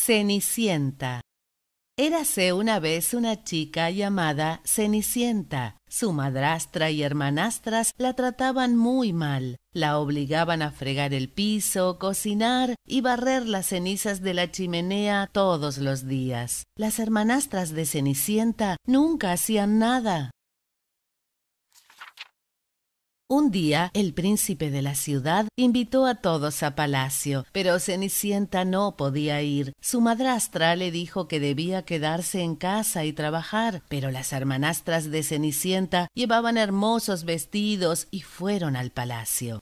Cenicienta. Érase una vez una chica llamada Cenicienta. Su madrastra y hermanastras la trataban muy mal. La obligaban a fregar el piso, cocinar y barrer las cenizas de la chimenea todos los días. Las hermanastras de Cenicienta nunca hacían nada. Un día el príncipe de la ciudad invitó a todos a palacio, pero Cenicienta no podía ir. Su madrastra le dijo que debía quedarse en casa y trabajar, pero las hermanastras de Cenicienta llevaban hermosos vestidos y fueron al palacio.